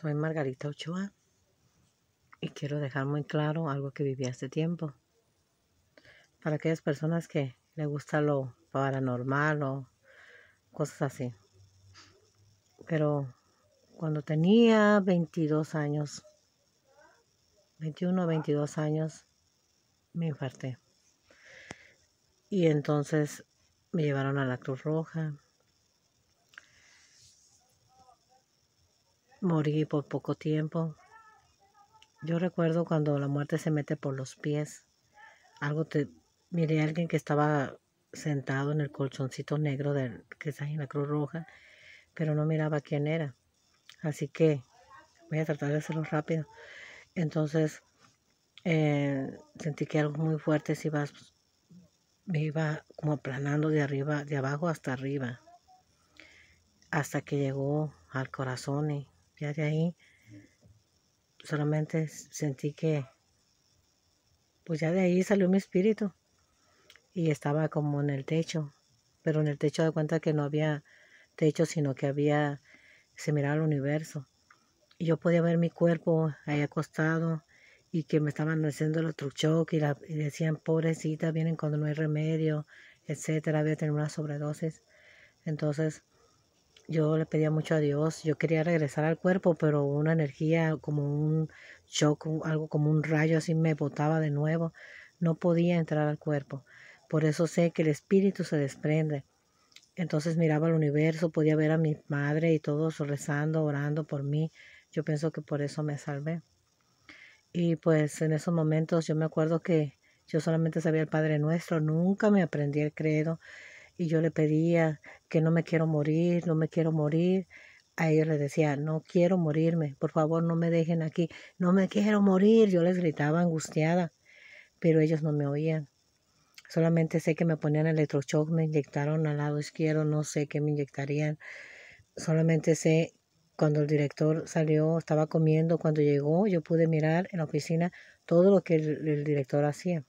Soy Margarita Ochoa y quiero dejar muy claro algo que viví hace tiempo. Para aquellas personas que le gusta lo paranormal o cosas así. Pero cuando tenía 22 años, 21 o 22 años, me infarté. Y entonces me llevaron a la Cruz Roja, Morí por poco tiempo. Yo recuerdo cuando la muerte se mete por los pies. Algo te miré a alguien que estaba sentado en el colchoncito negro del que está en la Cruz Roja, pero no miraba quién era. Así que voy a tratar de hacerlo rápido. Entonces eh, sentí que algo muy fuerte se iba, me iba como aplanando de arriba, de abajo hasta arriba, hasta que llegó al corazón y ya de ahí solamente sentí que, pues ya de ahí salió mi espíritu y estaba como en el techo, pero en el techo de cuenta que no había techo, sino que había, se miraba el universo. Y yo podía ver mi cuerpo ahí acostado y que me estaban haciendo los otro y, decían, pobrecita, vienen cuando no hay remedio, etcétera, había tenido una sobredosis. Entonces, yo le pedía mucho a Dios, yo quería regresar al cuerpo, pero una energía como un shock, algo como un rayo así me botaba de nuevo, no podía entrar al cuerpo. Por eso sé que el espíritu se desprende. Entonces miraba al universo, podía ver a mi madre y todos rezando, orando por mí. Yo pienso que por eso me salvé. Y pues en esos momentos yo me acuerdo que yo solamente sabía el Padre Nuestro, nunca me aprendí el credo, y yo le pedía que no me quiero morir, no me quiero morir. A ellos les decía, no quiero morirme, por favor no me dejen aquí, no me quiero morir. Yo les gritaba angustiada, pero ellos no me oían. Solamente sé que me ponían electrochoc, me inyectaron al lado izquierdo, no sé qué me inyectarían. Solamente sé cuando el director salió, estaba comiendo, cuando llegó, yo pude mirar en la oficina todo lo que el director hacía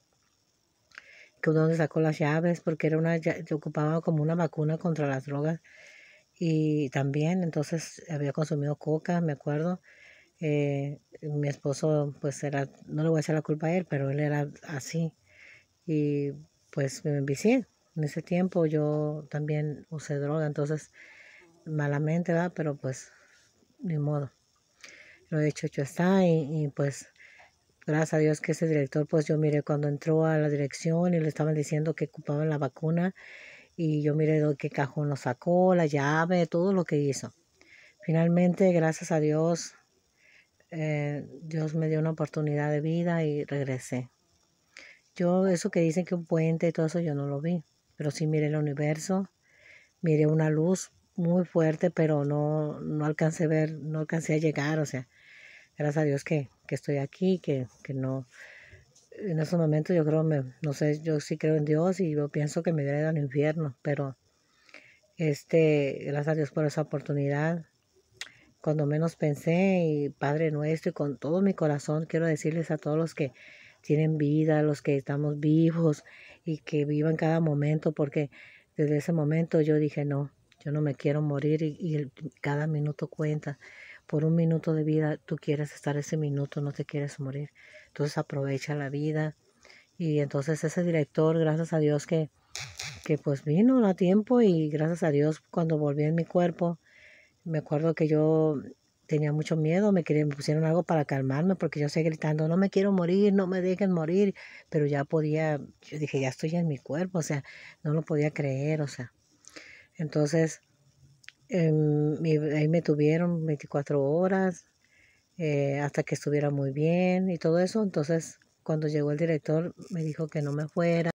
que donde sacó las llaves, porque era una, yo ocupaba como una vacuna contra las drogas. Y también, entonces, había consumido coca, me acuerdo. Eh, mi esposo, pues era, no le voy a hacer la culpa a él, pero él era así. Y pues me envicié. En ese tiempo yo también usé droga, entonces malamente va, pero pues ni modo. Lo he hecho, hecho está y, y pues Gracias a Dios que ese director, pues yo miré cuando entró a la dirección y le estaban diciendo que ocupaban la vacuna y yo miré qué cajón lo sacó, la llave, todo lo que hizo. Finalmente, gracias a Dios, eh, Dios me dio una oportunidad de vida y regresé. Yo eso que dicen que un puente y todo eso, yo no lo vi, pero sí miré el universo, miré una luz muy fuerte, pero no, no alcancé a ver, no alcancé a llegar, o sea, gracias a Dios que que estoy aquí, que, no, en esos momentos yo creo, me, no sé, yo sí creo en Dios y yo pienso que me hubiera ido al infierno, pero este, gracias a Dios por esa oportunidad. Cuando menos pensé, y Padre nuestro, y con todo mi corazón quiero decirles a todos los que tienen vida, los que estamos vivos y que vivan cada momento, porque desde ese momento yo dije, no, yo no me quiero morir y cada minuto cuenta por un minuto de vida tú quieres estar ese minuto, no te quieres morir. Entonces aprovecha la vida. Y entonces ese director, gracias a Dios que, que pues vino a tiempo y gracias a Dios cuando volví en mi cuerpo, me acuerdo que yo tenía mucho miedo, me, querían, me pusieron algo para calmarme porque yo seguía gritando, no me quiero morir, no me dejen morir, pero ya podía, yo dije, ya estoy en mi cuerpo, o sea, no lo podía creer, o sea. Entonces, eh, ahí me tuvieron 24 horas eh, hasta que estuviera muy bien y todo eso. Entonces, cuando llegó el director, me dijo que no me fuera.